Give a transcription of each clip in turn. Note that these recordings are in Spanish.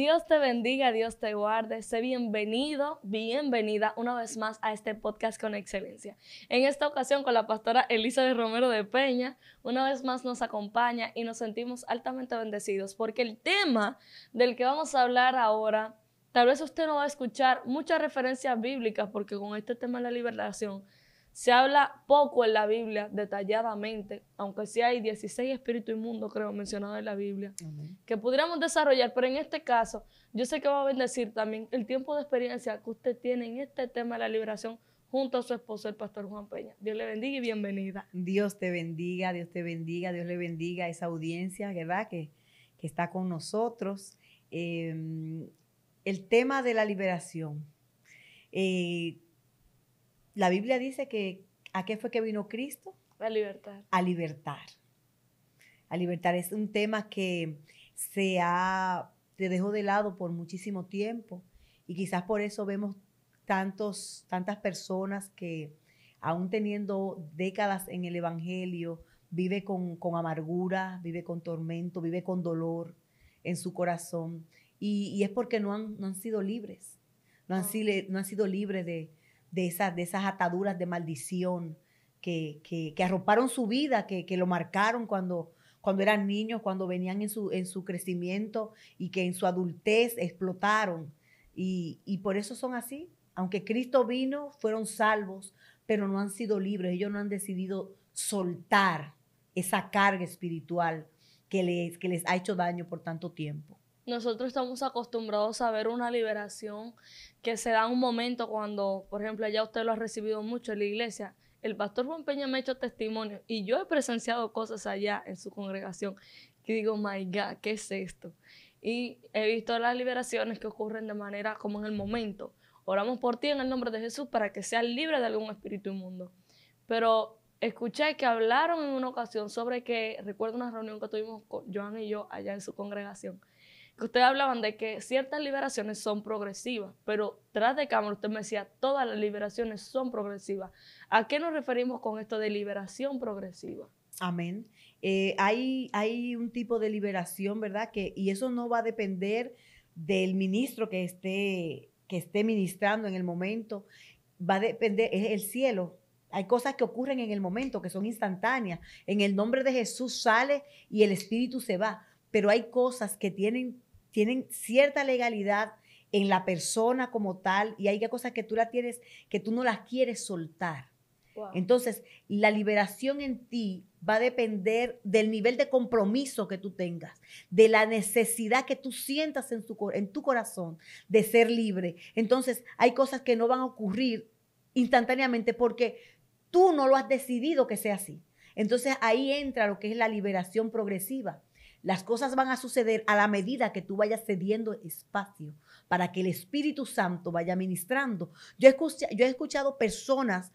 Dios te bendiga, Dios te guarde. Sé bienvenido, bienvenida una vez más a este podcast con excelencia. En esta ocasión con la pastora Elizabeth Romero de Peña, una vez más nos acompaña y nos sentimos altamente bendecidos porque el tema del que vamos a hablar ahora, tal vez usted no va a escuchar muchas referencias bíblicas porque con este tema de la liberación se habla poco en la Biblia detalladamente, aunque sí hay 16 espíritus inmundos, creo, mencionados en la Biblia, que podríamos desarrollar, pero en este caso, yo sé que va a bendecir también el tiempo de experiencia que usted tiene en este tema de la liberación junto a su esposo, el pastor Juan Peña. Dios le bendiga y bienvenida. Dios te bendiga, Dios te bendiga, Dios le bendiga a esa audiencia, ¿verdad? Que, que está con nosotros. Em, el tema de la liberación. Eh, la Biblia dice que ¿a qué fue que vino Cristo? A libertar. A libertar. A libertar es un tema que se ha, se dejó de lado por muchísimo tiempo y quizás por eso vemos tantos, tantas personas que aún teniendo décadas en el Evangelio, vive con, amargura, vive con tormento, vive con dolor en su corazón. Y, es porque no han, no han sido libres, no han, ah. no han sido libres de, de esas, de esas ataduras de maldición que, que, arroparon su vida, que, lo marcaron cuando, cuando eran niños, cuando venían en su, en su crecimiento y que en su adultez explotaron. Y, por eso son así. Aunque Cristo vino, fueron salvos, pero no han sido libres. Ellos no han decidido soltar esa carga espiritual que que les ha hecho daño por tanto tiempo nosotros estamos acostumbrados a ver una liberación que se da en un momento cuando, por ejemplo, allá usted lo ha recibido mucho en la iglesia. El pastor Juan Peña me ha hecho testimonio y yo he presenciado cosas allá en su congregación que digo, my God, ¿qué es esto? Y he visto las liberaciones que ocurren de manera como en el momento. Oramos por ti en el nombre de Jesús para que seas libre de algún espíritu inmundo. Pero escuché que hablaron en una ocasión sobre que, recuerdo una reunión que tuvimos con Joan y yo allá en su congregación, ustedes hablaban de que ciertas liberaciones son progresivas, pero tras de cámara usted me decía, todas las liberaciones son progresivas. ¿A qué nos referimos con esto de liberación progresiva? Amén. Eh, hay, hay un tipo de liberación, ¿verdad? Que, y eso no va a depender del ministro que esté, que esté ministrando en el momento. Va a depender, es el cielo. Hay cosas que ocurren en el momento, que son instantáneas. En el nombre de Jesús sale y el espíritu se va. Pero hay cosas que tienen tienen cierta legalidad en la persona como tal y hay cosas que tú las tienes, que tú no las quieres soltar. Entonces, la liberación en ti va a depender del nivel de compromiso que tú tengas, de la necesidad que tú sientas en en tu corazón de ser libre. Entonces, hay cosas que no van a ocurrir instantáneamente porque tú no lo has decidido que sea así. Entonces, ahí entra lo que es la liberación progresiva las cosas van a suceder a la medida que tú vayas cediendo espacio para que el Espíritu Santo vaya ministrando. Yo he, escuchado, personas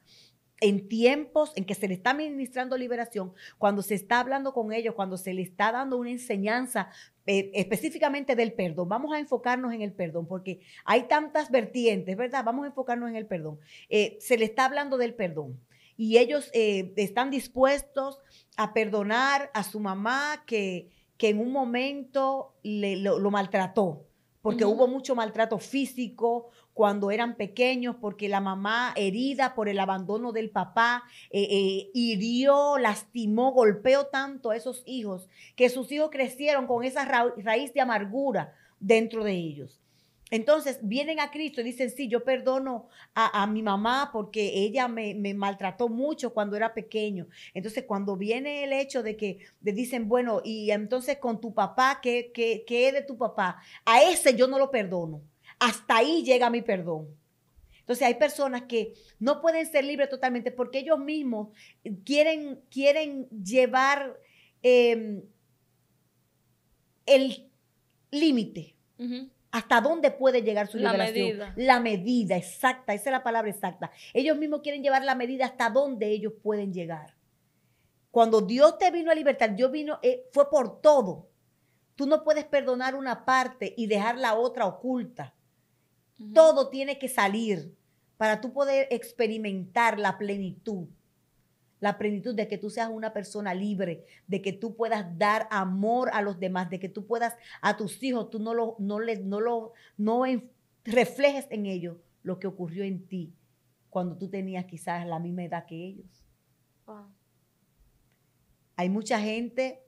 en tiempos en que se le está ministrando liberación, cuando se está hablando con ellos, cuando se le está dando una enseñanza eh, específicamente del perdón. Vamos a enfocarnos en el perdón, porque hay tantas vertientes, ¿verdad? Vamos a enfocarnos en el perdón. Eh, se le está hablando del perdón y ellos eh, están dispuestos a perdonar a su mamá que que en un momento lo, maltrató, porque hubo mucho maltrato físico cuando eran pequeños, porque la mamá herida por el abandono del papá, eh, eh, hirió, lastimó, golpeó tanto a esos hijos, que sus hijos crecieron con esa raíz de amargura dentro de ellos. Entonces vienen a Cristo y dicen, sí, yo perdono a, mi mamá porque ella me, maltrató mucho cuando era pequeño. Entonces cuando viene el hecho de que le dicen, bueno, y entonces con tu papá, ¿qué, es de tu papá? A ese yo no lo perdono. Hasta ahí llega mi perdón. Entonces hay personas que no pueden ser libres totalmente porque ellos mismos quieren, quieren llevar em, el límite hasta dónde puede llegar su liberación. La medida exacta, esa es la palabra exacta. Ellos mismos quieren llevar la medida hasta dónde ellos pueden llegar. Cuando Dios te vino a libertar, Dios vino, eh, fue por todo. Tú no puedes perdonar una parte y dejar la otra oculta. Todo tiene que salir para tú poder experimentar la plenitud la plenitud de que tú seas una persona libre, de que tú puedas dar amor a los demás, de que tú puedas a tus hijos, tú no lo, no les, no lo, no reflejes en ellos lo que ocurrió en ti cuando tú tenías quizás la misma edad que ellos. Hay mucha gente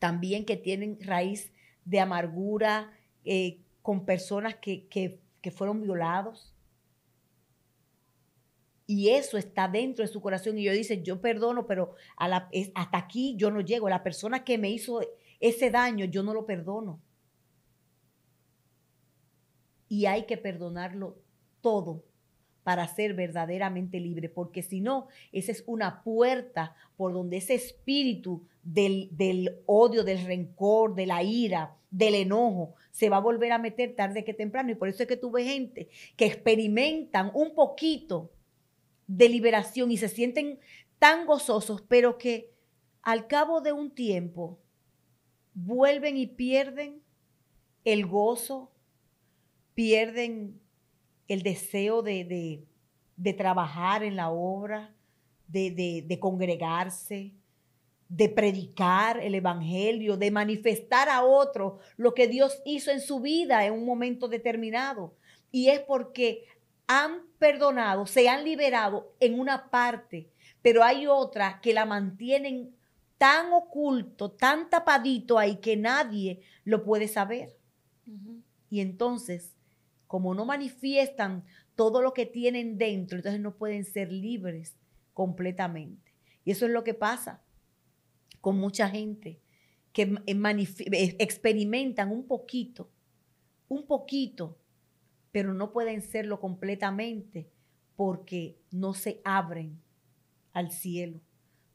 también que tienen raíz de amargura eh, con personas que, que fueron violados y eso está dentro de su corazón y yo dice, yo perdono, pero la, hasta aquí yo no llego. La persona que me hizo ese daño, yo no lo perdono. Y hay que perdonarlo todo para ser verdaderamente libre, porque si no, esa es una puerta por donde ese espíritu del, del odio, del rencor, de la ira, del enojo, se va a volver a meter tarde que temprano. Y por eso es que tuve gente que experimentan un poquito liberación y se sienten tan gozosos, pero que al cabo de un tiempo vuelven y pierden el gozo, pierden el deseo de, de, trabajar en la obra, de, de congregarse, de predicar el Evangelio, de manifestar a otro lo que Dios hizo en su vida en un momento determinado. Y es porque han perdonado, se han liberado en una parte, pero hay otra que la mantienen tan oculto, tan tapadito ahí que nadie lo puede saber. Y entonces, como no manifiestan todo lo que tienen dentro, entonces no pueden ser libres completamente. Y eso es lo que pasa con mucha gente que eh, eh, experimentan un poquito, un poquito pero no pueden serlo completamente porque no se abren al cielo,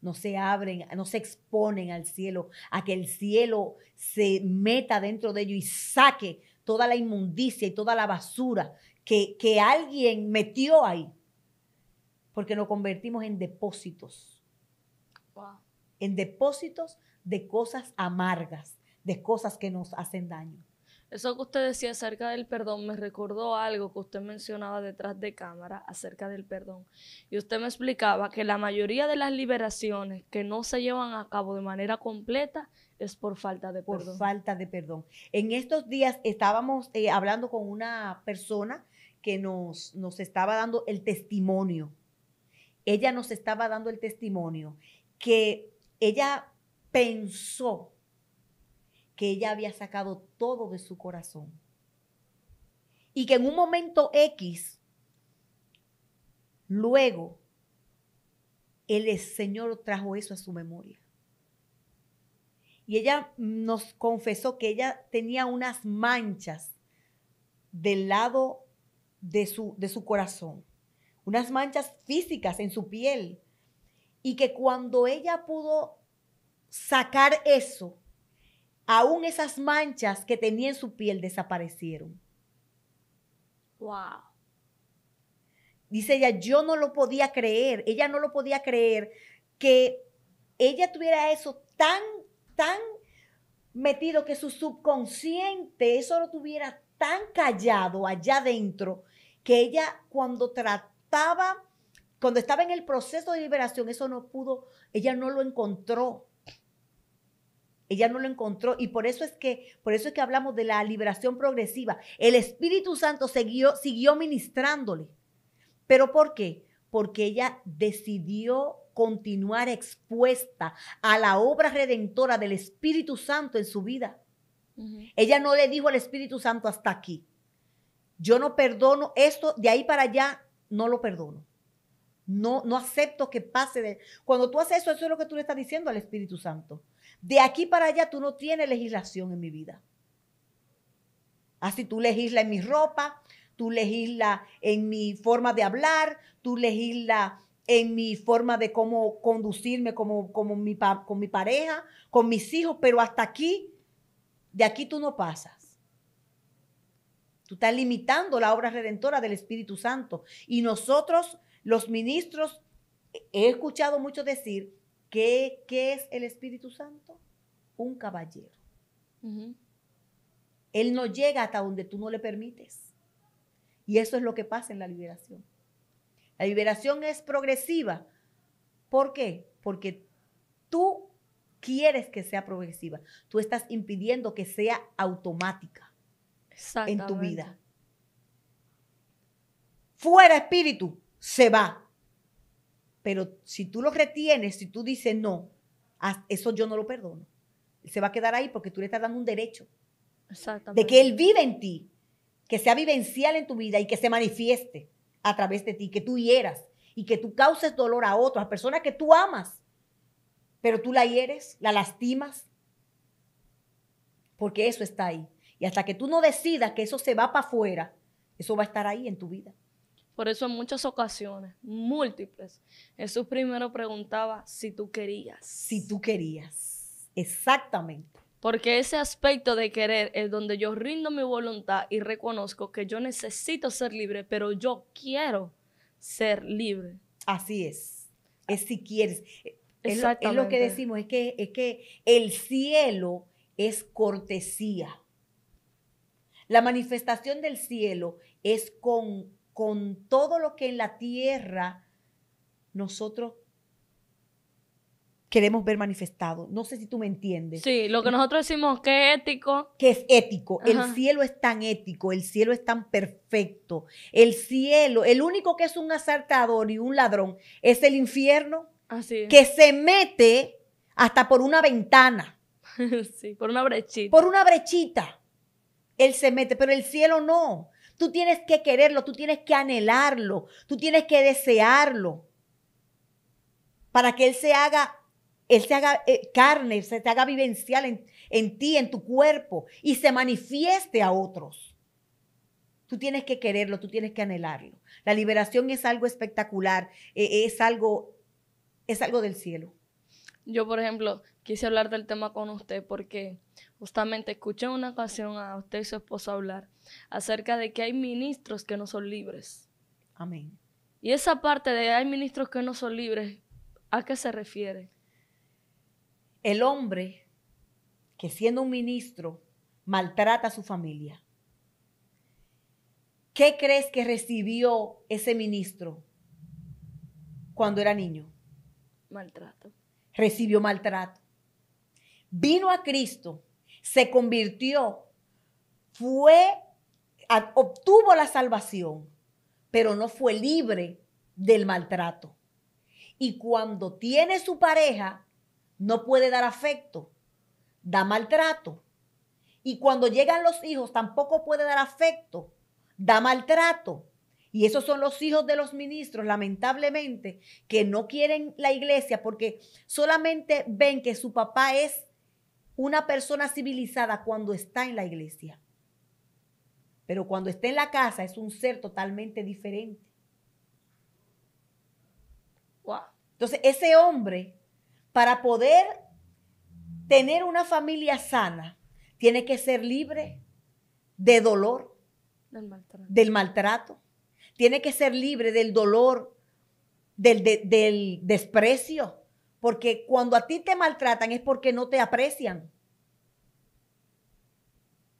no se abren, no se exponen al cielo, a que el cielo se meta dentro de ellos y saque toda la inmundicia y toda la basura que, que alguien metió ahí, porque nos convertimos en depósitos, en depósitos de cosas amargas, de cosas que nos hacen daño. Eso que usted decía acerca del perdón me recordó algo que usted mencionaba detrás de cámara acerca del perdón. Y usted me explicaba que la mayoría de las liberaciones que no se llevan a cabo de manera completa es por falta de perdón. Por falta de perdón. En estos días estábamos eh, hablando con una persona que nos, nos estaba dando el testimonio. Ella nos estaba dando el testimonio que ella pensó que ella había sacado todo de su corazón. Y que en un momento X, luego, el Señor trajo eso a su memoria. Y ella nos confesó que ella tenía unas manchas del lado de su, de su corazón, unas manchas físicas en su piel. Y que cuando ella pudo sacar eso, aún esas manchas que tenía en su piel desaparecieron. Wow. Dice ella, yo no lo podía creer, ella no lo podía creer que ella tuviera eso tan, tan metido, que su subconsciente eso lo tuviera tan callado allá adentro, que ella cuando trataba, cuando estaba en el proceso de liberación, eso no pudo, ella no lo encontró. Ella no lo encontró y por eso es que, por eso es que hablamos de la liberación progresiva. El Espíritu Santo siguió, siguió ministrándole. ¿Pero por qué? Porque ella decidió continuar expuesta a la obra redentora del Espíritu Santo en su vida. Ella no le dijo al Espíritu Santo hasta aquí. Yo no perdono esto, de ahí para allá no lo perdono. No, no acepto que pase de... Cuando tú haces eso, eso es lo que tú le estás diciendo al Espíritu Santo. De aquí para allá tú no tienes legislación en mi vida. Así tú legislas en mi ropa, tú legislas en mi forma de hablar, tú legislas en mi forma de cómo conducirme como, mi, con mi pareja, con mis hijos, pero hasta aquí, de aquí tú no pasas. Tú estás limitando la obra redentora del Espíritu Santo. Y nosotros, los ministros, he escuchado mucho decir ¿Qué, es el Espíritu Santo? Un caballero. Él no llega hasta donde tú no le permites. Y eso es lo que pasa en la liberación. La liberación es progresiva. ¿Por qué? Porque tú quieres que sea progresiva. Tú estás impidiendo que sea automática en tu vida. Fuera espíritu, se va. Pero si tú lo retienes, si tú dices no, eso yo no lo perdono. se va a quedar ahí porque tú le estás dando un derecho. Exactamente. De que Él vive en ti, que sea vivencial en tu vida y que se manifieste a través de ti, que tú hieras y que tú causes dolor a otras, a personas que tú amas, pero tú la hieres, la lastimas, porque eso está ahí. Y hasta que tú no decidas que eso se va para afuera, eso va a estar ahí en tu vida. Por eso en muchas ocasiones, múltiples, Jesús primero preguntaba si tú querías. Si tú querías, exactamente. Porque ese aspecto de querer es donde yo rindo mi voluntad y reconozco que yo necesito ser libre, pero yo quiero ser libre. Así es. Es si quieres. Es lo, es lo que decimos, es que, es que el cielo es cortesía. La manifestación del cielo es con con todo lo que en la tierra nosotros queremos ver manifestado. No sé si tú me entiendes. Sí, lo que nosotros decimos que es ético. Que es ético. El cielo es tan ético, el cielo es tan perfecto. El cielo, el único que es un asaltador y un ladrón es el infierno Así que se mete hasta por una ventana. sí, por una brechita. Por una brechita. Él se mete, pero el cielo no. Tú tienes que quererlo, tú tienes que anhelarlo, tú tienes que desearlo. Para que Él se haga, Él se haga eh, carne, se te haga vivencial en, ti, en tu cuerpo y se manifieste a otros. Tú tienes que quererlo, tú tienes que anhelarlo. La liberación es algo espectacular, eh, es, algo, es algo del cielo. Yo, por ejemplo, quise hablar del tema con usted porque Justamente escuché una ocasión a usted y su esposo hablar acerca de que hay ministros que no son libres. Amén. Y esa parte de hay ministros que no son libres, ¿a qué se refiere? El hombre que siendo un ministro maltrata a su familia. ¿Qué crees que recibió ese ministro cuando era niño? Maltrato. Recibió maltrato. Vino a Cristo se convirtió, fue, obtuvo la salvación, pero no fue libre del maltrato. Y cuando tiene su pareja, no puede dar afecto, da maltrato. Y cuando llegan los hijos, tampoco puede dar afecto, da maltrato. Y esos son los hijos de los ministros, lamentablemente, que no quieren la iglesia porque solamente ven que su papá es una persona civilizada cuando está en la iglesia. Pero cuando está en la casa es un ser totalmente diferente. Entonces, ese hombre, para poder tener una familia sana, tiene que ser libre de dolor, del maltrato. Tiene que ser libre del dolor, del desprecio, porque cuando a ti te maltratan es porque no te aprecian.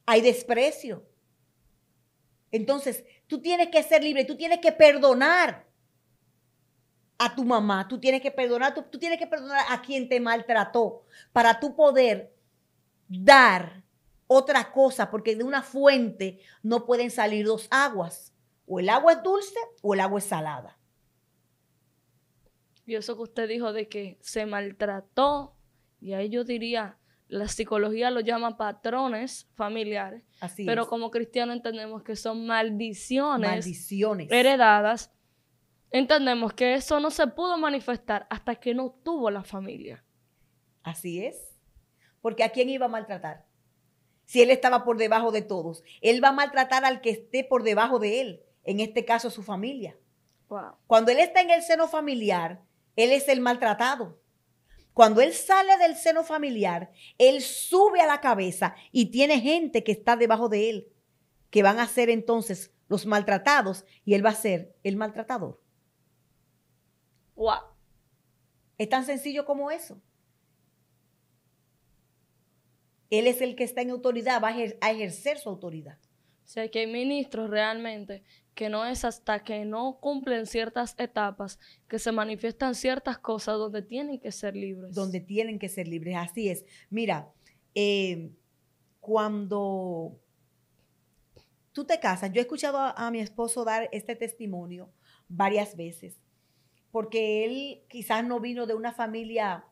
Hay desprecio. Entonces, tú tienes que ser libre, tú tienes que perdonar a tu mamá, tú tienes que perdonar, tú, tienes que perdonar a quien te maltrató para tú poder dar otra cosa, porque de una fuente no pueden salir dos aguas. O el agua es dulce o el agua es salada. Y eso que usted dijo de que se maltrató, y ahí yo diría, la psicología lo llama patrones familiares, pero como cristianos entendemos que son maldiciones, heredadas. Entendemos que eso no se pudo manifestar hasta que no tuvo la familia. Así es. Porque ¿a quién iba a maltratar? Si él estaba por debajo de todos. Él va a maltratar al que esté por debajo de él, en este caso su familia. Cuando él está en el seno familiar, él es el maltratado. Cuando él sale del seno familiar, él sube a la cabeza y tiene gente que está debajo de él, que van a ser entonces los maltratados y él va a ser el maltratador. Es tan sencillo como eso. Él es el que está en autoridad, va a ejercer su autoridad. O sea, que hay ministros realmente que no es hasta que no cumplen ciertas etapas que se manifiestan ciertas cosas donde tienen que ser libres. Donde tienen que ser libres, así es. Mira, eh, cuando tú te casas, yo he escuchado a, a mi esposo dar este testimonio varias veces, porque él quizás no vino de una familia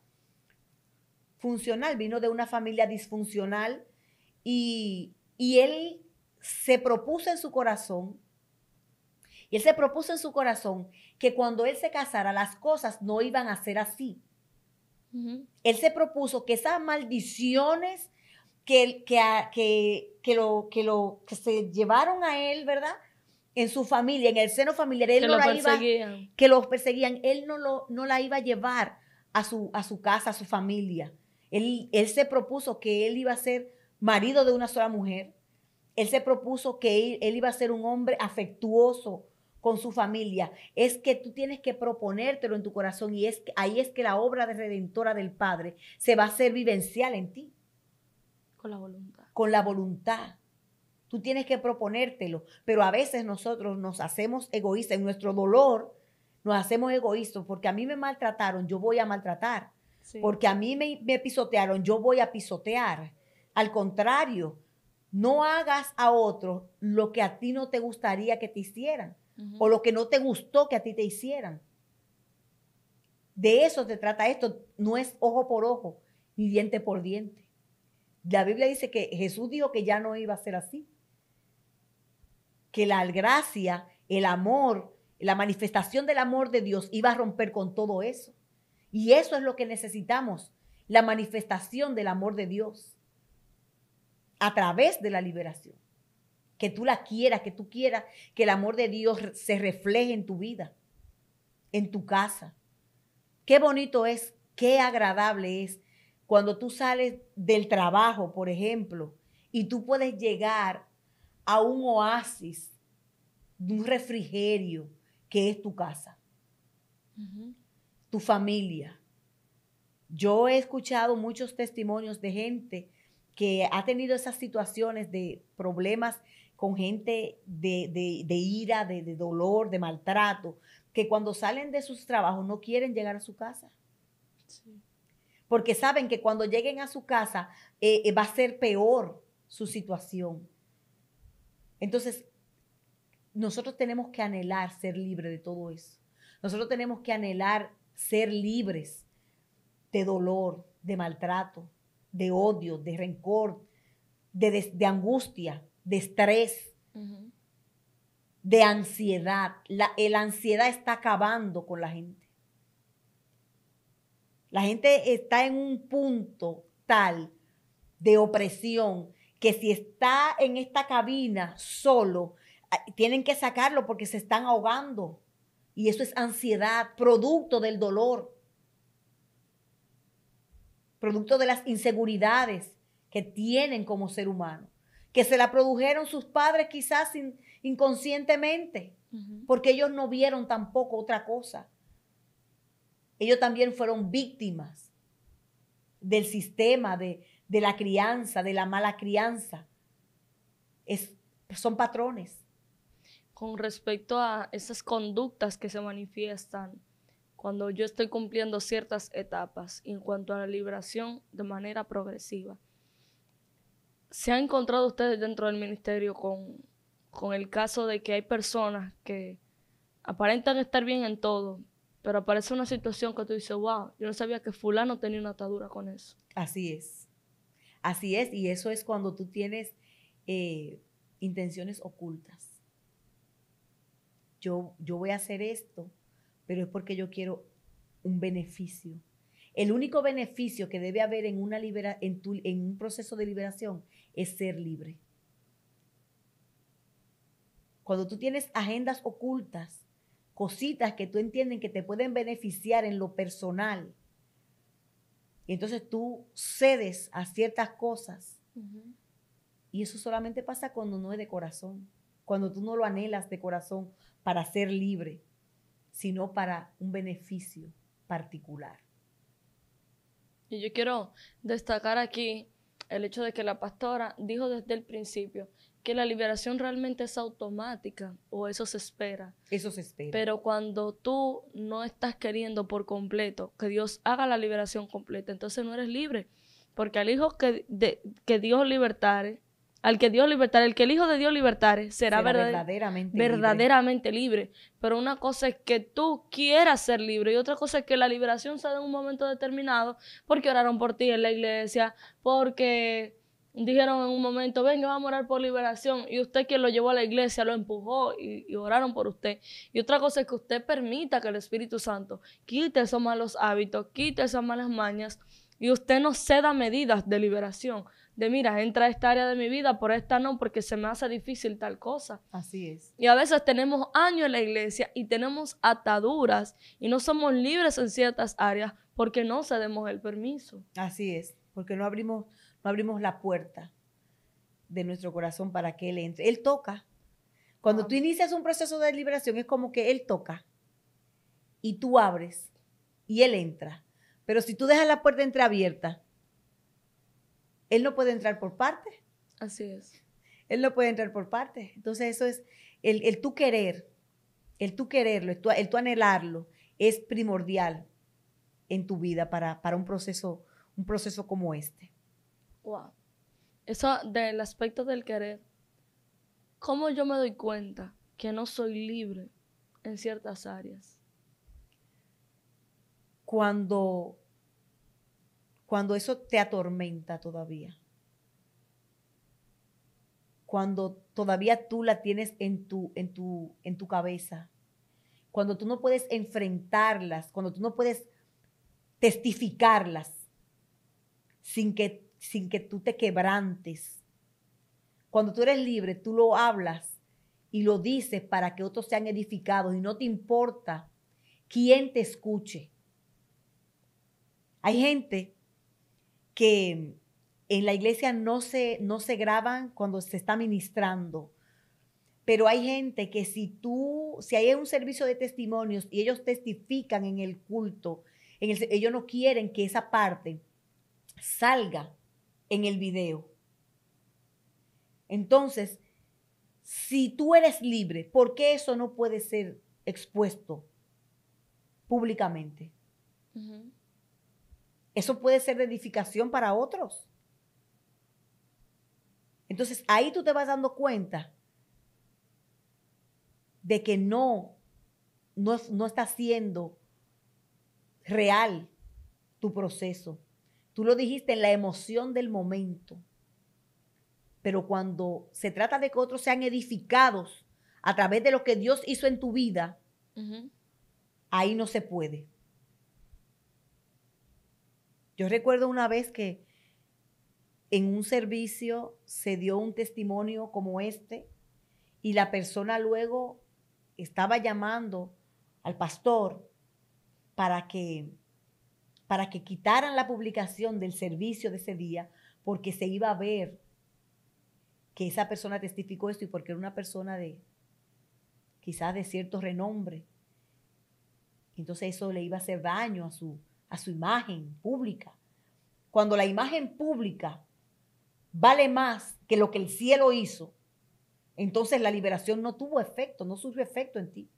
funcional, vino de una familia disfuncional y, y él se propuso en su corazón, y él se propuso en su corazón que cuando él se casara las cosas no iban a ser así. Él se propuso que esas maldiciones que, que, que, lo, que, lo, se llevaron a él, ¿verdad? En su familia, en el seno familiar, que lo los perseguían, él no, lo, no la iba a llevar a su, a su casa, a su familia. Él, él se propuso que él iba a ser marido de una sola mujer, él se propuso que él, iba a ser un hombre afectuoso con su familia. Es que tú tienes que proponértelo en tu corazón y es ahí es que la obra de redentora del Padre se va a hacer vivencial en ti. Con la voluntad. Con la voluntad. Tú tienes que proponértelo, pero a veces nosotros nos hacemos egoístas en nuestro dolor. Nos hacemos egoístas porque a mí me maltrataron, yo voy a maltratar. Porque a mí me pisotearon, yo voy a pisotear. Al contrario, no hagas a otros lo que a ti no te gustaría que te hicieran o lo que no te gustó que a ti te hicieran. De eso se trata esto, no es ojo por ojo ni diente por diente. La Biblia dice que Jesús dijo que ya no iba a ser así, que la gracia, el amor, la manifestación del amor de Dios iba a romper con todo eso. Y eso es lo que necesitamos, la manifestación del amor de Dios a través de la liberación. Que tú la quieras, que tú quieras que el amor de Dios se refleje en tu vida, en tu casa. Qué bonito es, qué agradable es cuando tú sales del trabajo, por ejemplo, y tú puedes llegar a un oasis, un refrigerio que es tu casa, tu familia. Yo he escuchado muchos testimonios de gente que ha tenido esas situaciones de problemas con gente de, ira, de, dolor, de maltrato, que cuando salen de sus trabajos no quieren llegar a su casa. Porque saben que cuando lleguen a su casa eh, eh, va a ser peor su situación. Entonces, nosotros tenemos que anhelar ser libres de todo eso. Nosotros tenemos que anhelar ser libres de dolor, de maltrato, de odio, de rencor, de, angustia, de estrés, de ansiedad. La ansiedad está acabando con la gente. La gente está en un punto tal de opresión que si está en esta cabina solo, ah, tienen que sacarlo porque se están ahogando. Y eso es ansiedad, producto del dolor producto de las inseguridades que tienen como ser humano, que se la produjeron sus padres quizás inconscientemente, porque ellos no vieron tampoco otra cosa. Ellos también fueron víctimas del sistema, de, la crianza, de la mala crianza. Es, son patrones. Con respecto a esas conductas que se manifiestan, cuando yo estoy cumpliendo ciertas etapas en cuanto a la liberación de manera progresiva. ¿Se han encontrado ustedes dentro del ministerio con, con el caso de que hay personas que aparentan estar bien en todo, pero aparece una situación que tú dices, wow, yo no sabía que fulano tenía una atadura con eso? Así es. Así es, y eso es cuando tú tienes eh, intenciones ocultas. Yo, yo voy a hacer esto pero es porque yo quiero un beneficio. El único beneficio que debe haber en, una en, un proceso de liberación es ser libre. Cuando tú tienes agendas ocultas, cositas que tú entiendes que te pueden beneficiar en lo personal, y entonces tú cedes a ciertas cosas. Y eso solamente pasa cuando no es de corazón, cuando tú no lo anhelas de corazón para ser libre sino para un beneficio particular. Y yo quiero destacar aquí el hecho de que la pastora dijo desde el principio que la liberación realmente es automática o eso se espera. Eso se espera. Pero cuando tú no estás queriendo por completo que Dios haga la liberación completa, entonces no eres libre. Porque al hijo que, que Dios libertare, al que Dios libertare, el que el Hijo de Dios libertare, será, verdaderamente, libre. Pero una cosa es que tú quieras ser libre y otra cosa es que la liberación sea en un momento determinado porque oraron por ti en la iglesia, porque dijeron en un momento, venga, vamos a orar por liberación. Y usted quien lo llevó a la iglesia, lo empujó y, y, oraron por usted. Y otra cosa es que usted permita que el Espíritu Santo quite esos malos hábitos, quite esas malas mañas y usted no ceda medidas de liberación de, mira, entra a esta área de mi vida, por esta no, porque se me hace difícil tal cosa. Así es. Y a veces tenemos años en la iglesia y tenemos ataduras y no somos libres en ciertas áreas porque no cedemos el permiso. Así es, porque no abrimos, no abrimos la puerta de nuestro corazón para que Él entre. Él toca. Cuando tú inicias un proceso de liberación es como que Él toca y tú abres y Él entra. Pero si tú dejas la puerta entreabierta, él no puede entrar por parte. Así es. Él no puede entrar por parte. Entonces eso es el, tú querer, el tú quererlo, el tú, anhelarlo es primordial en tu vida para, para un, proceso, un proceso como este. Wow. Eso del aspecto del querer, ¿cómo yo me doy cuenta que no soy libre en ciertas áreas? Cuando cuando eso te atormenta todavía. Cuando todavía tú la tienes en tu, en tu, en tu cabeza. Cuando tú no puedes enfrentarlas, cuando tú no puedes testificarlas sin que, sin que tú te quebrantes. Cuando tú eres libre, tú lo hablas y lo dices para que otros sean edificados y no te importa quién te escuche. Hay gente que en la iglesia no se, no se graban cuando se está ministrando. Pero hay gente que si tú, si hay un servicio de testimonios y ellos testifican en el culto, ellos no quieren que esa parte salga en el video. Entonces, si tú eres libre, ¿por qué eso no puede ser expuesto públicamente? Eso puede ser de edificación para otros. Entonces ahí tú te vas dando cuenta de que no, no, está siendo real tu proceso. Tú lo dijiste en la emoción del momento. Pero cuando se trata de que otros sean edificados a través de lo que Dios hizo en tu vida, ahí no se puede. Yo recuerdo una vez que en un servicio se dio un testimonio como este y la persona luego estaba llamando al pastor para que para que quitaran la publicación del servicio de ese día porque se iba a ver que esa persona testificó esto y porque era una persona de quizás de cierto renombre. Entonces eso le iba a hacer daño a su a su imagen pública. Cuando la imagen pública vale más que lo que el cielo hizo, entonces la liberación no tuvo efecto, no surgió efecto en ti.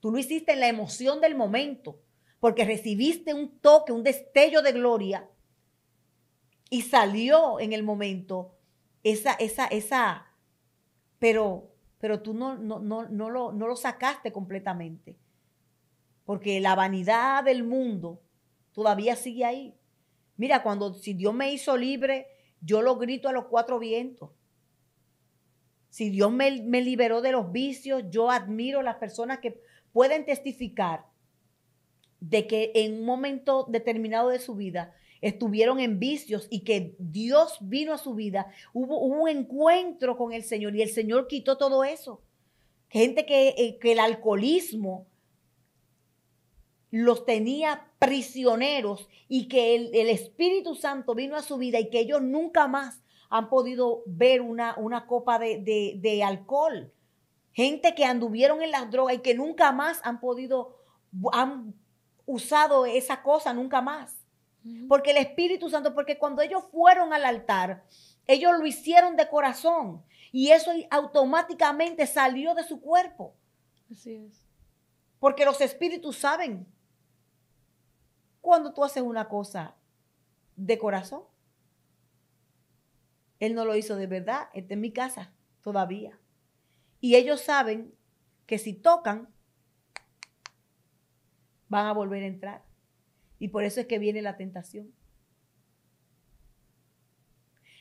Tú lo hiciste en la emoción del momento, porque recibiste un toque, un destello de gloria y salió en el momento esa, esa, esa, pero, pero tú no, no, no, lo, no lo sacaste completamente. Porque la vanidad del mundo todavía sigue ahí. Mira, cuando si Dios me hizo libre, yo lo grito a los cuatro vientos. Si Dios me, liberó de los vicios, yo admiro las personas que pueden testificar de que en un momento determinado de su vida estuvieron en vicios y que Dios vino a su vida, hubo, un encuentro con el Señor y el Señor quitó todo eso. Gente que, eh, que el alcoholismo los tenía prisioneros y que el, Espíritu Santo vino a su vida y que ellos nunca más han podido ver una, una copa de, de, alcohol. Gente que anduvieron en las drogas y que nunca más han podido, han usado esa cosa, nunca más. Porque el Espíritu Santo, porque cuando ellos fueron al altar, ellos lo hicieron de corazón y eso automáticamente salió de su cuerpo. Así es. Porque los espíritus saben cuando tú haces una cosa de corazón. Él no lo hizo de verdad, está en mi casa todavía. Y ellos saben que si tocan, van a volver a entrar. Y por eso es que viene la tentación.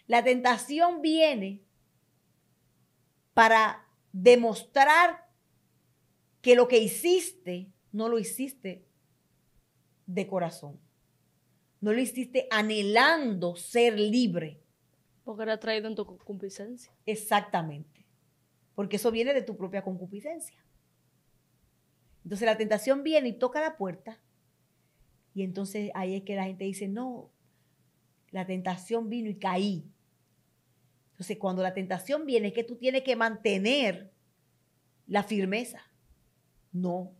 La tentación viene para demostrar que lo que hiciste no lo hiciste de corazón. No lo hiciste anhelando ser libre. Porque era traído en tu concupiscencia. Exactamente. Porque eso viene de tu propia concupiscencia. Entonces la tentación viene y toca la puerta. Y entonces ahí es que la gente dice, no, la tentación vino y caí. Entonces cuando la tentación viene es que tú tienes que mantener la firmeza. No,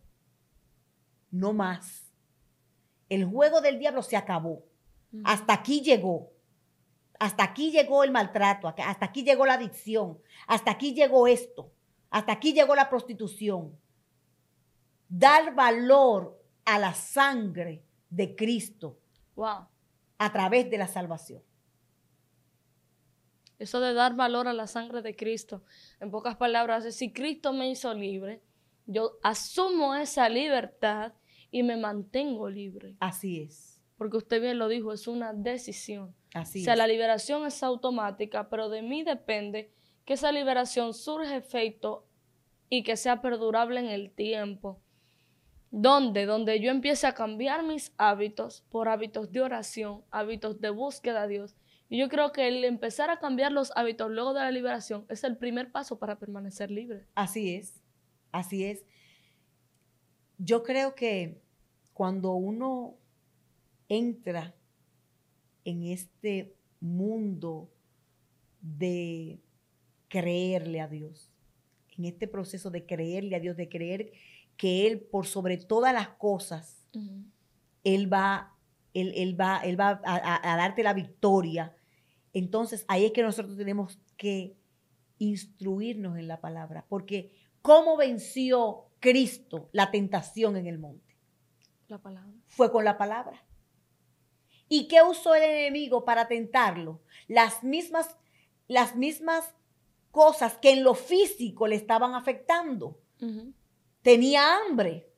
no más. El juego del diablo se acabó. Hasta aquí llegó. Hasta aquí llegó el maltrato, hasta aquí llegó la adicción, hasta aquí llegó esto, hasta aquí llegó la prostitución. Dar valor a la sangre de Cristo wow. a través de la salvación. Eso de dar valor a la sangre de Cristo, en pocas palabras, si Cristo me hizo libre, yo asumo esa libertad y me mantengo libre. Así es. Porque usted bien lo dijo, es una decisión. Así o sea, la liberación es automática, pero de mí depende que esa liberación surge efecto y que sea perdurable en el tiempo. Donde, Donde yo empiece a cambiar mis hábitos por hábitos de oración, hábitos de búsqueda a Dios. Y yo creo que el empezar a cambiar los hábitos luego de la liberación es el primer paso para permanecer libre. Así es, así es. Yo creo que cuando uno entra en este mundo de creerle a Dios, en este proceso de creerle a Dios, de creer que Él por sobre todas las cosas, Él va, él, va, él va a, darte la victoria. Entonces ahí es que nosotros tenemos que instruirnos en la palabra, porque ¿Cómo venció Cristo la tentación en el monte? La palabra. Fue con la palabra. ¿Y qué usó el enemigo para tentarlo? Las mismas, las mismas cosas que en lo físico le estaban afectando. Tenía hambre.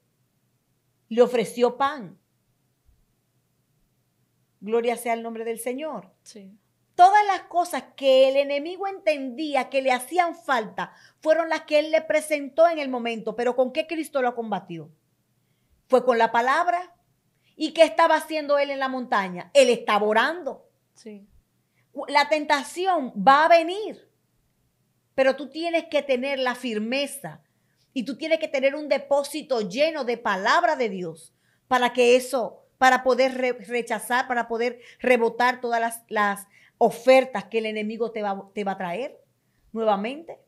Le ofreció pan. Gloria sea el nombre del Señor. Sí. Todas las cosas que el enemigo entendía que le hacían falta fueron las que él le presentó en el momento. Pero ¿con qué Cristo lo combatió? Fue con la palabra. ¿Y qué estaba haciendo él en la montaña? Él estaba orando. La tentación va a venir, pero tú tienes que tener la firmeza y tú tienes que tener un depósito lleno de palabra de Dios para que eso, para poder rechazar, para poder rebotar todas las ofertas que el enemigo te va, te va a traer nuevamente.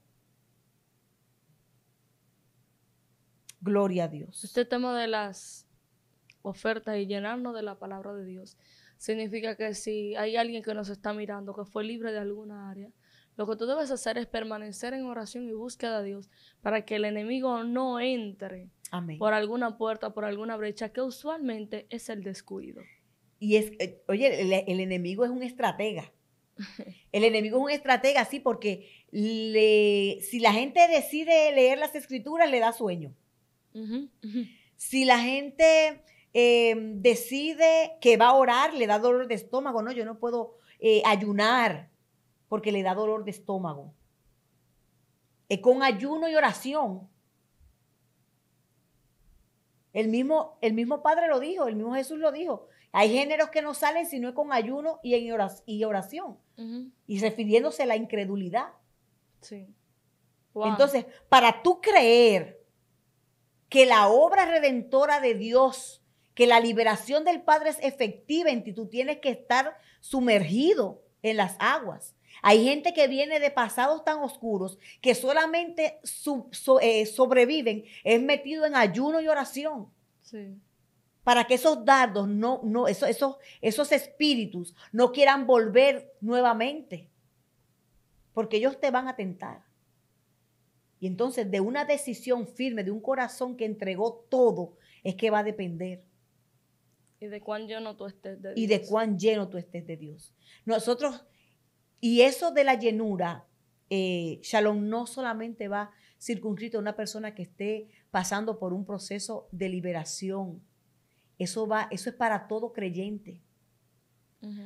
Gloria a Dios. Este tema de las ofertas y llenarnos de la palabra de Dios significa que si hay alguien que nos está mirando, que fue libre de alguna área, lo que tú debes hacer es permanecer en oración y búsqueda de Dios para que el enemigo no entre por alguna puerta, por alguna brecha, que usualmente es el descuido. Y es, eh, oye, el, enemigo es un estratega. El enemigo es un estratega, sí, porque si la gente decide leer las escrituras, le da sueño. Si la gente em, decide que va a orar, le da dolor de estómago. No, yo no puedo eh, ayunar porque le da dolor de estómago. Eh, con ayuno y oración, el mismo, el mismo Padre lo dijo, el mismo Jesús lo dijo. Hay géneros que no salen sino con ayuno y, en oración. Y refiriéndose a la incredulidad. Sí. Entonces, para tú creer que la obra redentora de Dios, que la liberación del Padre es efectiva en ti, tú tienes que estar sumergido en las aguas. Hay gente que viene de pasados tan oscuros que solamente eh, sobreviven, es metido en ayuno y oración. Sí para que esos dardos, no, no, esos, esos, esos espíritus no quieran volver nuevamente, porque ellos te van a tentar. Y entonces de una decisión firme, de un corazón que entregó todo, es que va a depender. Y de cuán lleno tú estés de Dios. Y de cuán lleno tú estés de Dios. Nosotros, y eso de la llenura, eh, Shalom no solamente va circunscrito a una persona que esté pasando por un proceso de liberación, eso va, eso es para todo creyente.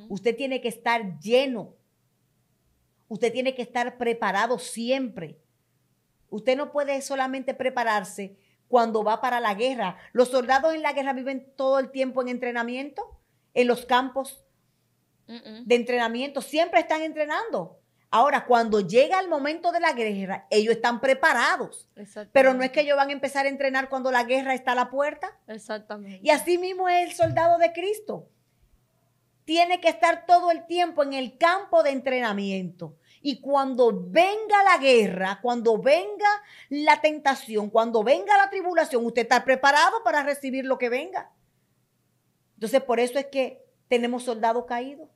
Usted tiene que estar lleno. Usted tiene que estar preparado siempre. Usted no puede solamente prepararse cuando va para la guerra. Los soldados en la guerra viven todo el tiempo en entrenamiento, en los campos de entrenamiento. Siempre están entrenando. Ahora, cuando llega el momento de la guerra, ellos están preparados. Pero no es que ellos van a empezar a entrenar cuando la guerra está a la puerta. Exactamente. Y así mismo es el soldado de Cristo. Tiene que estar todo el tiempo en el campo de entrenamiento. Y cuando venga la guerra, cuando venga la tentación, cuando venga la tribulación, usted está preparado para recibir lo que venga. Entonces, por eso es que tenemos soldados caídos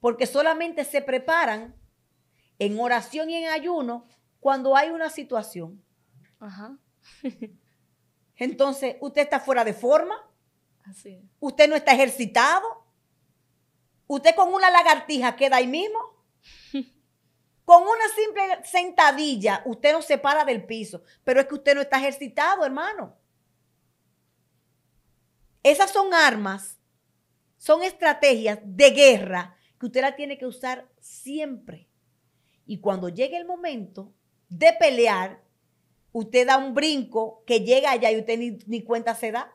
porque solamente se preparan en oración y en ayuno cuando hay una situación. Ajá. Entonces, usted está fuera de forma. Así Usted no está ejercitado. Usted con una lagartija queda ahí mismo. Con una simple sentadilla, usted no se para del piso. Pero es que usted no está ejercitado, hermano. Esas son armas, son estrategias de guerra que usted la tiene que usar siempre. Y cuando llegue el momento de pelear, usted da un brinco que llega allá y usted ni, cuenta se da,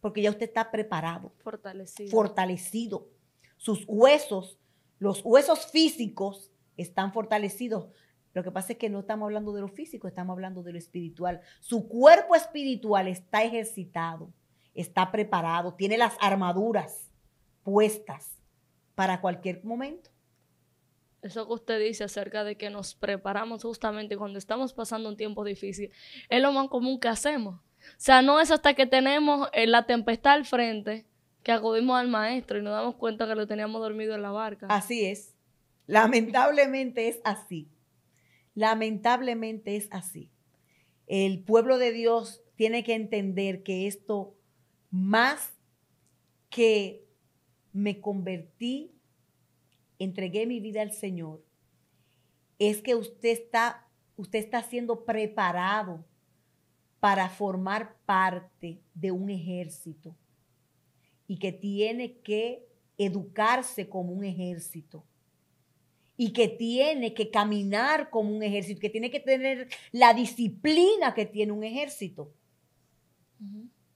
porque ya usted está preparado. Fortalecido. Fortalecido. Sus huesos, los huesos físicos están fortalecidos. Lo que pasa es que no estamos hablando de lo físico, estamos hablando de lo espiritual. Su cuerpo espiritual está ejercitado, está preparado, tiene las armaduras puestas para cualquier momento. Eso que usted dice acerca de que nos preparamos justamente cuando estamos pasando un tiempo difícil, es lo más común que hacemos. O sea, no es hasta que tenemos eh, la tempestad al frente que acudimos al maestro y nos damos cuenta que lo teníamos dormido en la barca. Así es. Lamentablemente es así. Lamentablemente es así. El pueblo de Dios tiene que entender que esto, más que me convertí, entregué mi vida al Señor, es que usted está, usted está siendo preparado para formar parte de un ejército y que tiene que educarse como un ejército y que tiene que caminar como un ejército, que tiene que tener la disciplina que tiene un ejército.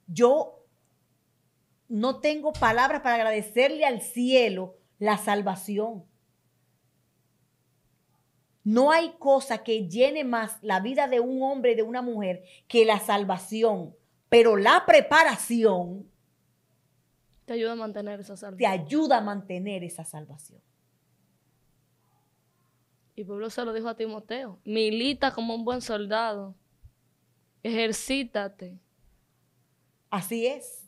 Yo no tengo palabras para agradecerle al cielo la salvación. No hay cosa que llene más la vida de un hombre y de una mujer que la salvación, pero la preparación te ayuda a mantener esa salvación. Te ayuda a mantener esa salvación. Y Pablo se lo dijo a Timoteo, milita como un buen soldado, ejercítate. Así es.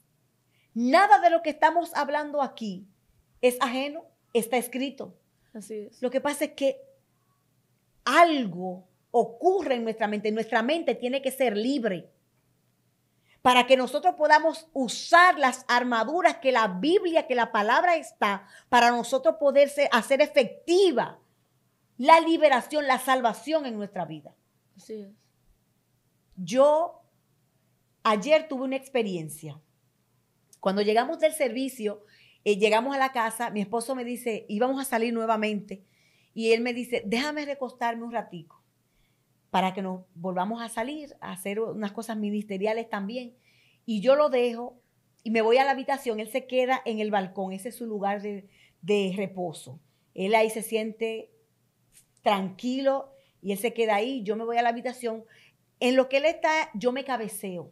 Nada de lo que estamos hablando aquí es ajeno, está escrito. Así es. Lo que pasa es que algo ocurre en nuestra mente. Nuestra mente tiene que ser libre para que nosotros podamos usar las armaduras que la Biblia, que la palabra está, para nosotros poder hacer efectiva la liberación, la salvación en nuestra vida. Así es. Yo ayer tuve una experiencia cuando llegamos del servicio, eh, llegamos a la casa, mi esposo me dice, íbamos a salir nuevamente, y él me dice, déjame recostarme un ratico para que nos volvamos a salir, a hacer unas cosas ministeriales también. Y yo lo dejo y me voy a la habitación, él se queda en el balcón, ese es su lugar de, de reposo. Él ahí se siente tranquilo y él se queda ahí, yo me voy a la habitación. En lo que él está, yo me cabeceo.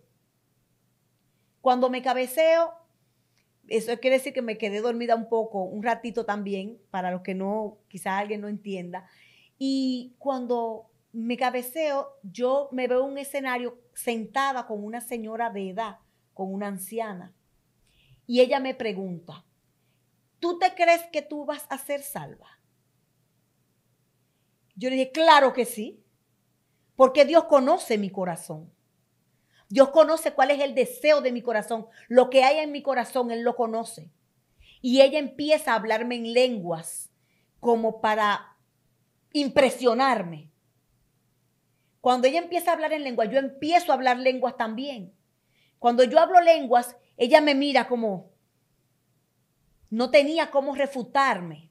Cuando me cabeceo, eso quiere decir que me quedé dormida un poco, un ratito también, para los que no, quizás alguien no entienda. Y cuando me cabeceo, yo me veo en un escenario sentada con una señora de edad, con una anciana. Y ella me pregunta, ¿tú te crees que tú vas a ser salva? Yo le dije, claro que sí, porque Dios conoce mi corazón. Dios conoce cuál es el deseo de mi corazón. Lo que hay en mi corazón, Él lo conoce. Y ella empieza a hablarme en lenguas como para impresionarme. Cuando ella empieza a hablar en lenguas, yo empiezo a hablar lenguas también. Cuando yo hablo lenguas, ella me mira como, no tenía cómo refutarme.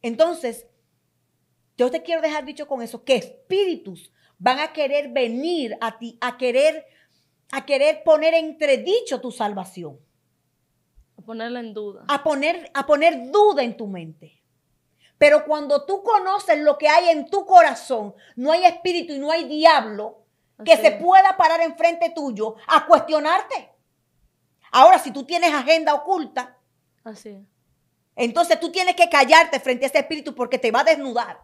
Entonces, yo te quiero dejar dicho con eso, que espíritus van a querer venir a ti, a querer, a querer poner entredicho tu salvación. A ponerla en duda. A poner, a poner duda en tu mente. Pero cuando tú conoces lo que hay en tu corazón, no hay espíritu y no hay diablo que se pueda parar enfrente tuyo a cuestionarte. Ahora, si tú tienes agenda oculta, entonces tú tienes que callarte frente a ese espíritu porque te va a desnudar.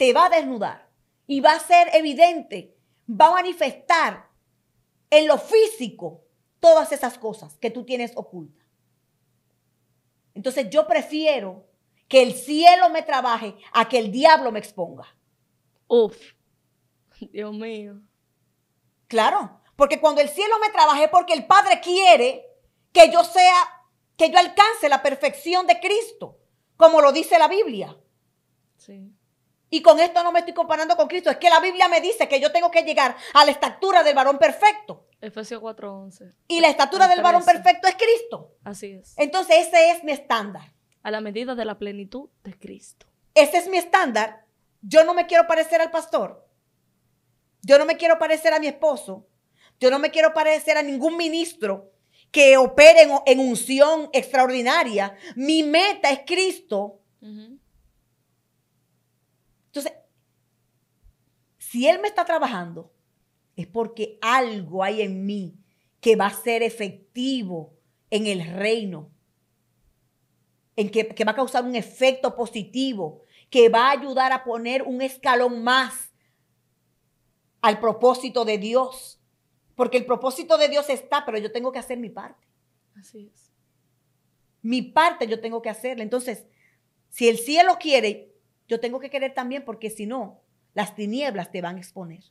te va a desnudar y va a ser evidente, va a manifestar en lo físico todas esas cosas que tú tienes ocultas. Entonces yo prefiero que el cielo me trabaje a que el diablo me exponga. Uf, Dios mío. Claro, porque cuando el cielo me trabaje, porque el Padre quiere que yo sea, que yo alcance la perfección de Cristo, como lo dice la Biblia. Sí. Y con esto no me estoy comparando con Cristo. Es que la Biblia me dice que yo tengo que llegar a la estatura del varón perfecto. Efesios 4:11. Y la estatura del varón perfecto es Cristo. Así es. Entonces ese es mi estándar. A la medida de la plenitud de Cristo. Ese es mi estándar. Yo no me quiero parecer al pastor. Yo no me quiero parecer a mi esposo. Yo no me quiero parecer a ningún ministro que opere en, unción extraordinaria. Mi meta es Cristo. Ajá. Entonces, si Él me está trabajando, es porque algo hay en mí que va a ser efectivo en el reino, en que, que va a causar un efecto positivo, que va a ayudar a poner un escalón más al propósito de Dios. Porque el propósito de Dios está, pero yo tengo que hacer mi parte. Así es. Mi parte yo tengo que hacerla. Entonces, si el cielo quiere yo tengo que querer también porque si no, las tinieblas te van a exponer.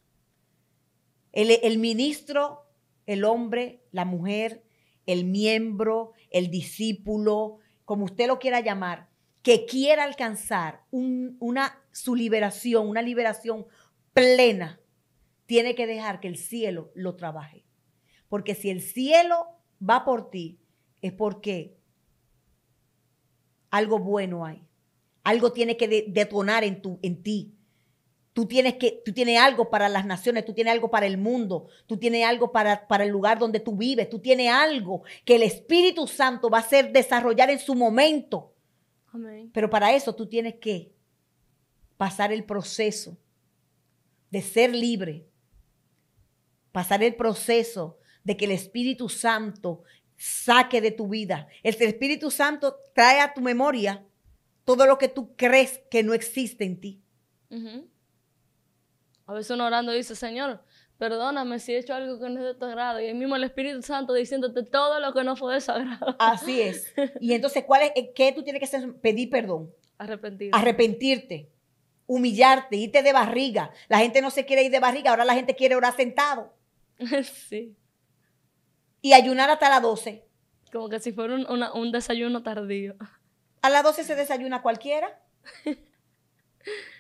El, ministro, el hombre, la mujer, el miembro, el discípulo, como usted lo quiera llamar, que quiera alcanzar una, su liberación, una liberación plena, tiene que dejar que el cielo lo trabaje. Porque si el cielo va por ti, es porque algo bueno hay. Algo tiene que detonar en, tu, en ti. Tú tienes, que, tú tienes algo para las naciones, tú tienes algo para el mundo, tú tienes algo para, para el lugar donde tú vives, tú tienes algo que el Espíritu Santo va a hacer desarrollar en su momento. Pero para eso tú tienes que pasar el proceso de ser libre, pasar el proceso de que el Espíritu Santo saque de tu vida. El Espíritu Santo trae a tu memoria todo lo que tú crees que no existe en ti. A veces uno orando dice, Señor, perdóname si he hecho algo que no es de tu agrado. Y el mismo el Espíritu Santo diciéndote todo lo que no fue de su agrado. Así es. Y entonces, ¿cuál es, eh, ¿qué tú tienes que hacer? Pedir perdón. Arrepentirte. Arrepentirte. Humillarte, irte de barriga. La gente no se quiere ir de barriga, ahora la gente quiere orar sentado. sí. Y ayunar hasta las 12. Como que si fuera un, un desayuno tardío. A las 12 se desayuna cualquiera.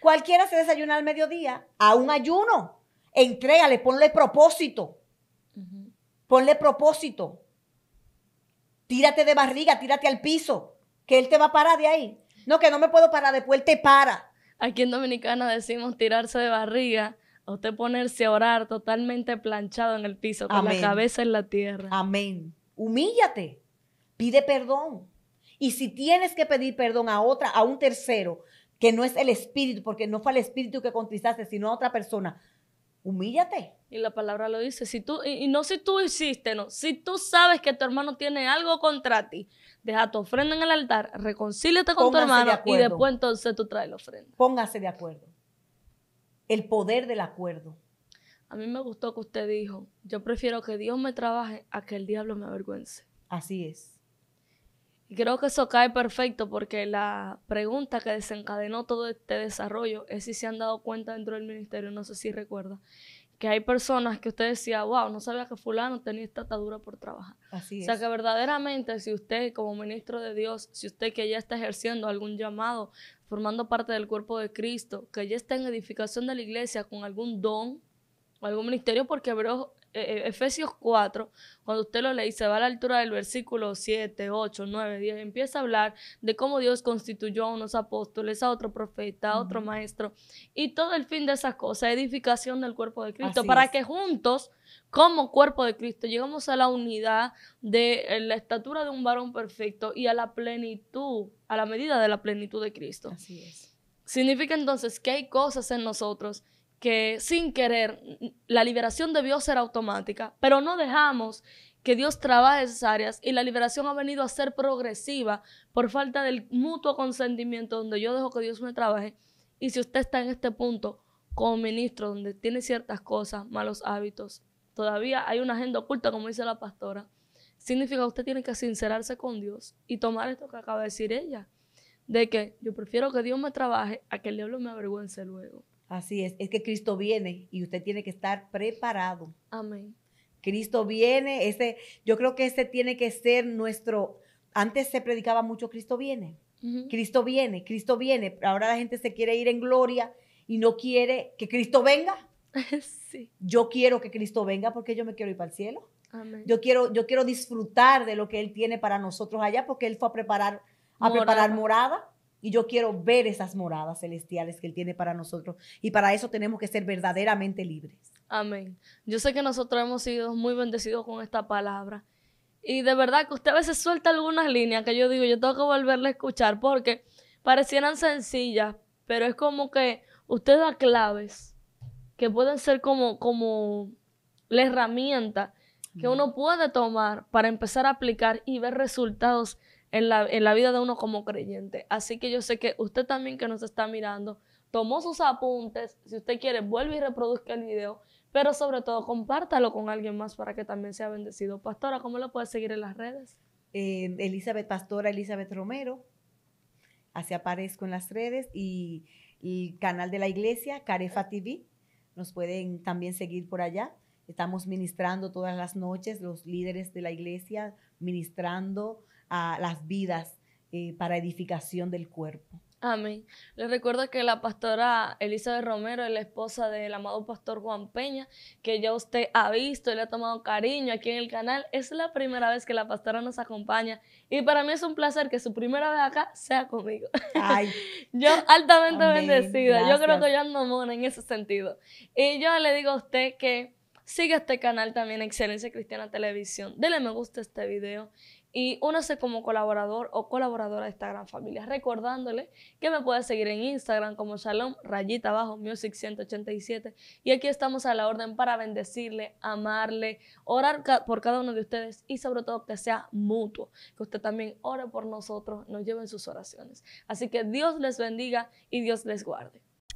Cualquiera se desayuna al mediodía a un ayuno. Entrégale, ponle propósito. Ponle propósito. Tírate de barriga, tírate al piso, que él te va a parar de ahí. No, que no me puedo parar, después él te para. Aquí en Dominicana decimos tirarse de barriga, o usted ponerse a orar totalmente planchado en el piso, con la cabeza en la tierra. Amén. Humíllate, pide perdón, y si tienes que pedir perdón a otra, a un tercero, que no es el espíritu, porque no fue el espíritu que contristaste, sino a otra persona, humíllate. Y la palabra lo dice, si tú, y, no si tú hiciste, no, si tú sabes que tu hermano tiene algo contra ti, deja tu ofrenda en el altar, reconcíliate con tu hermano y después entonces tú traes la ofrenda. Póngase de acuerdo. El poder del acuerdo. A mí me gustó que usted dijo, yo prefiero que Dios me trabaje a que el diablo me avergüence. Así es. Y creo que eso cae perfecto porque la pregunta que desencadenó todo este desarrollo es si se han dado cuenta dentro del ministerio, no sé si recuerda, que hay personas que usted decía, wow, no sabía que fulano tenía esta atadura por trabajar. Así O sea que verdaderamente si usted como ministro de Dios, si usted que ya está ejerciendo algún llamado, formando parte del cuerpo de Cristo, que ya está en edificación de la iglesia con algún don o algún ministerio, porque Hebreos eh, eh, Efesios 4, cuando usted lo lee, se va a la altura del versículo 7, 8, 9, 10, empieza a hablar de cómo Dios constituyó a unos apóstoles, a otro profeta, a otro maestro, y todo el fin de esas cosas, edificación del cuerpo de Cristo, para que juntos, como cuerpo de Cristo, llegamos a la unidad de eh, la estatura de un varón perfecto y a la plenitud, a la medida de la plenitud de Cristo. Así es. Significa entonces que hay cosas en nosotros que sin querer la liberación debió ser automática, pero no dejamos que Dios trabaje esas áreas y la liberación ha venido a ser progresiva por falta del mutuo consentimiento donde yo dejo que Dios me trabaje. Y si usted está en este punto como ministro donde tiene ciertas cosas, malos hábitos, todavía hay una agenda oculta, como dice la pastora, significa que usted tiene que sincerarse con Dios y tomar esto que acaba de decir ella, de que yo prefiero que Dios me trabaje a que el diablo me avergüence luego. Así es, es que Cristo viene y usted tiene que estar preparado. Amén. Cristo viene, ese, yo creo que ese tiene que ser nuestro, antes se predicaba mucho Cristo viene, Cristo viene, Cristo viene, ahora la gente se quiere ir en gloria y no quiere que Cristo venga. sí. Yo quiero que Cristo venga porque yo me quiero ir para el cielo. Amén. Yo, quiero, yo quiero disfrutar de lo que Él tiene para nosotros allá porque Él fue a preparar, a preparar morada. Y yo quiero ver esas moradas celestiales que Él tiene para nosotros. Y para eso tenemos que ser verdaderamente libres. Amén. Yo sé que nosotros hemos sido muy bendecidos con esta palabra. Y de verdad que usted a veces suelta algunas líneas que yo digo, yo tengo que volverle a escuchar porque parecieran sencillas, pero es como que usted da claves que pueden ser como, como la herramienta que uno puede tomar para empezar a aplicar y ver resultados en la, vida de uno como creyente. Así que yo sé que usted también que nos está mirando, tomó sus apuntes, si usted quiere vuelve y reproduzca el video, pero sobre todo compártalo con alguien más para que también sea bendecido. Pastora, ¿cómo lo puedes seguir en las redes? Elizabeth Pastora, Elizabeth Romero, así aparezco en las redes y el canal de la iglesia, Carefa TV, nos pueden también seguir por allá. Estamos ministrando todas las noches, los líderes de la iglesia ministrando, a las vidas eh, para edificación del cuerpo. Amén. Les recuerdo que la pastora Elizabeth Romero es la esposa del amado pastor Juan Peña, que ya usted ha visto y le ha tomado cariño aquí en el canal. Es la primera vez que la pastora nos acompaña y para mí es un placer que su primera vez acá sea conmigo. Ay. yo altamente bendecida. Yo creo que yo ando mona en ese sentido. Y yo le digo a usted que siga este canal también, Excelencia Cristiana Televisión. Dele me gusta a este video y únase como colaborador o colaboradora de esta gran familia. Recordándole que me puedes seguir en Instagram como Shalom, rayita abajo, 1687 Y aquí estamos a la orden para bendecirle, amarle, orar por cada uno de ustedes y sobre todo que sea mutuo, que usted también ore por nosotros, nos lleve en sus oraciones. Así que Dios les bendiga y Dios les guarde.